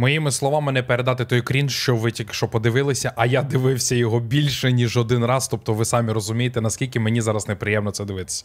Моїми словами не передати той крінж, що ви тільки що подивилися, а я дивився його більше ніж один раз. Тобто, ви самі розумієте, наскільки мені зараз неприємно це дивитися.